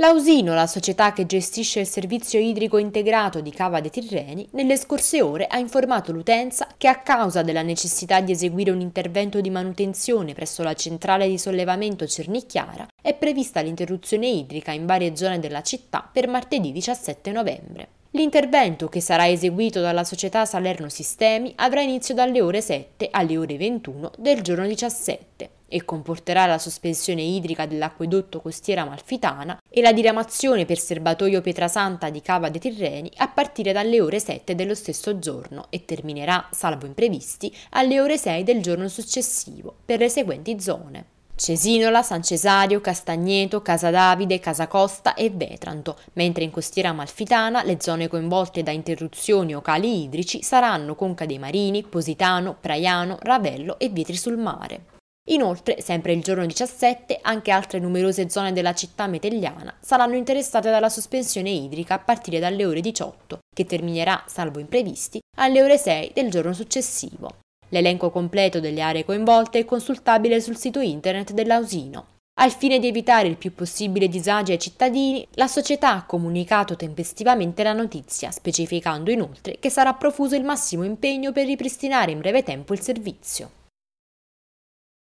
Lausino, la società che gestisce il servizio idrico integrato di Cava dei Tirreni, nelle scorse ore ha informato l'utenza che a causa della necessità di eseguire un intervento di manutenzione presso la centrale di sollevamento Cernicchiara è prevista l'interruzione idrica in varie zone della città per martedì 17 novembre. L'intervento, che sarà eseguito dalla società Salerno Sistemi, avrà inizio dalle ore 7 alle ore 21 del giorno 17 e comporterà la sospensione idrica dell'acquedotto costiera malfitana e la diramazione per serbatoio Pietrasanta di Cava dei Tirreni a partire dalle ore 7 dello stesso giorno e terminerà, salvo imprevisti, alle ore 6 del giorno successivo per le seguenti zone. Cesinola, San Cesario, Castagneto, Casa Davide, Casa Costa e Vetranto, mentre in costiera amalfitana le zone coinvolte da interruzioni o cali idrici saranno Conca dei Marini, Positano, Praiano, Ravello e Vietri sul Mare. Inoltre, sempre il giorno 17, anche altre numerose zone della città metelliana saranno interessate dalla sospensione idrica a partire dalle ore 18, che terminerà, salvo imprevisti, alle ore 6 del giorno successivo. L'elenco completo delle aree coinvolte è consultabile sul sito internet dell'Ausino. Al fine di evitare il più possibile disagi ai cittadini, la società ha comunicato tempestivamente la notizia, specificando inoltre che sarà profuso il massimo impegno per ripristinare in breve tempo il servizio.